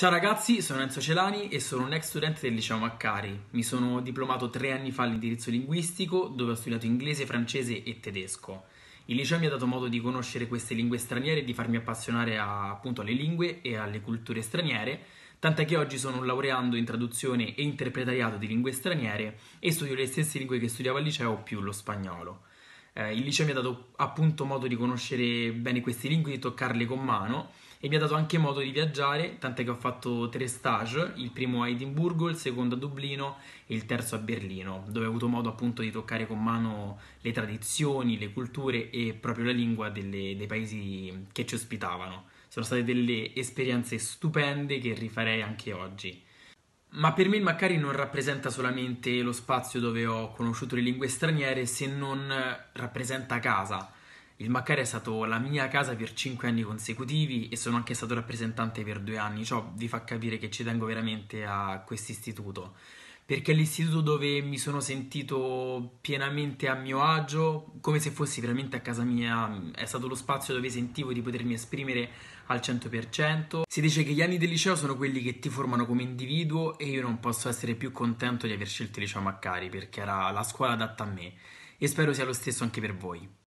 Ciao ragazzi, sono Enzo Celani e sono un ex studente del liceo Maccari. Mi sono diplomato tre anni fa all'indirizzo linguistico dove ho studiato inglese, francese e tedesco. Il liceo mi ha dato modo di conoscere queste lingue straniere e di farmi appassionare a, appunto alle lingue e alle culture straniere, tant'è che oggi sono un laureando in traduzione e interpretariato di lingue straniere e studio le stesse lingue che studiavo al liceo più lo spagnolo. Eh, il liceo mi ha dato appunto modo di conoscere bene queste lingue e di toccarle con mano e mi ha dato anche modo di viaggiare, tant'è che ho fatto tre stage, il primo a Edimburgo, il secondo a Dublino e il terzo a Berlino, dove ho avuto modo appunto di toccare con mano le tradizioni, le culture e proprio la lingua delle, dei paesi che ci ospitavano. Sono state delle esperienze stupende che rifarei anche oggi. Ma per me il Maccari non rappresenta solamente lo spazio dove ho conosciuto le lingue straniere, se non rappresenta casa il Maccari è stato la mia casa per 5 anni consecutivi e sono anche stato rappresentante per 2 anni, ciò vi fa capire che ci tengo veramente a questo istituto, perché è l'istituto dove mi sono sentito pienamente a mio agio, come se fossi veramente a casa mia, è stato lo spazio dove sentivo di potermi esprimere al 100%. Si dice che gli anni del liceo sono quelli che ti formano come individuo e io non posso essere più contento di aver scelto il liceo Maccari perché era la scuola adatta a me e spero sia lo stesso anche per voi.